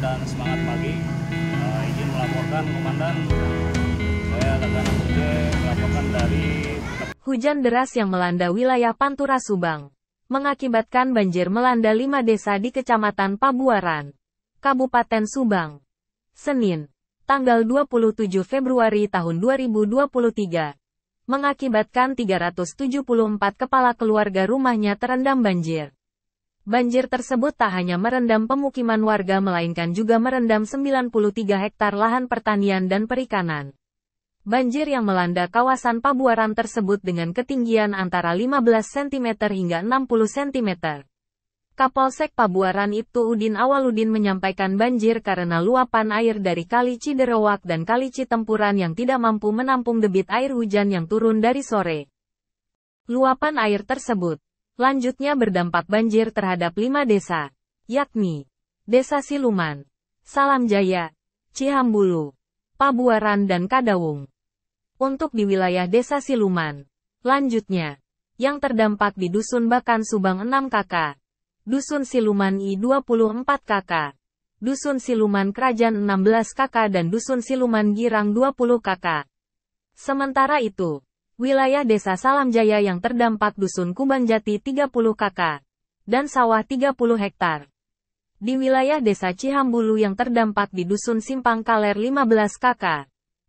dan semangat pagi. Uh, izin melaporkan Komandan, saya melaporkan dari Hujan deras yang melanda wilayah Pantura Subang mengakibatkan banjir melanda lima desa di Kecamatan Pabuaran, Kabupaten Subang. Senin, tanggal 27 Februari tahun 2023 mengakibatkan 374 kepala keluarga rumahnya terendam banjir. Banjir tersebut tak hanya merendam pemukiman warga melainkan juga merendam 93 hektar lahan pertanian dan perikanan. Banjir yang melanda kawasan Pabuaran tersebut dengan ketinggian antara 15 cm hingga 60 cm. Kapolsek Pabuaran Ibtu Udin Awaludin menyampaikan banjir karena luapan air dari Kali Ciderowak dan Kali Citempuran yang tidak mampu menampung debit air hujan yang turun dari sore. Luapan air tersebut Lanjutnya berdampak banjir terhadap lima desa, yakni Desa Siluman, Salam Jaya, Cihambulu, Pabuaran dan Kadawung. Untuk di wilayah Desa Siluman, lanjutnya, yang terdampak di Dusun Bakan Subang 6 KK, Dusun Siluman I 24 KK, Dusun Siluman Kerajaan 16 KK dan Dusun Siluman Girang 20 KK. Sementara itu, wilayah desa Salamjaya yang terdampak dusun Kubanjati 30 kk, dan sawah 30 hektar. Di wilayah desa Cihambulu yang terdampak di dusun Simpang Kaler 15 kk,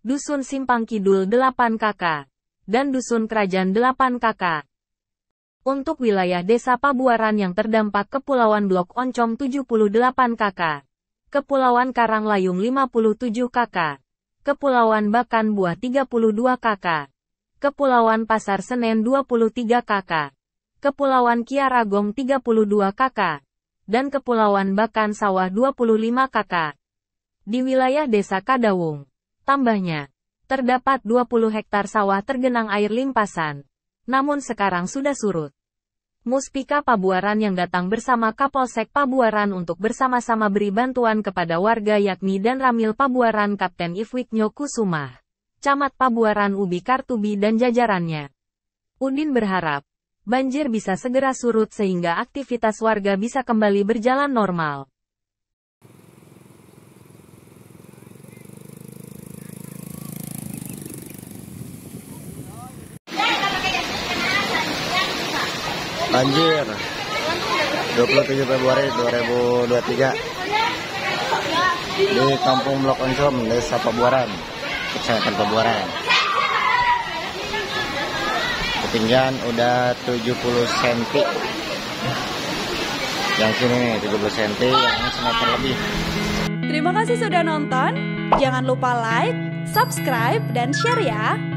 dusun Simpang Kidul 8 kk, dan dusun Kerajaan 8 kk. Untuk wilayah desa Pabuaran yang terdampak Kepulauan Blok Oncom 78 kk, Kepulauan Karanglayung 57 kk, Kepulauan Bakan Buah 32 kakak. Kepulauan Pasar Senen 23 KK, Kepulauan Kiaragong 32 KK, dan Kepulauan Bakan Sawah 25 KK. Di wilayah Desa Kadawung, tambahnya, terdapat 20 hektar sawah tergenang air limpasan. Namun sekarang sudah surut. Muspika Pabuaran yang datang bersama Kapolsek Pabuaran untuk bersama-sama beri bantuan kepada warga yakni dan Ramil Pabuaran Kapten Ifwiknyo Kusumah. Camat Pabuaran Ubi Kartubi dan jajarannya. Udin berharap, banjir bisa segera surut sehingga aktivitas warga bisa kembali berjalan normal. Banjir 27 Februari 2023 di Kampung Blok Oncom, Desa Pabuaran kecamatan Pembuaran ketinggian udah 70 cm yang sini 70 cm yang semeter lebih terima kasih sudah nonton jangan lupa like subscribe dan share ya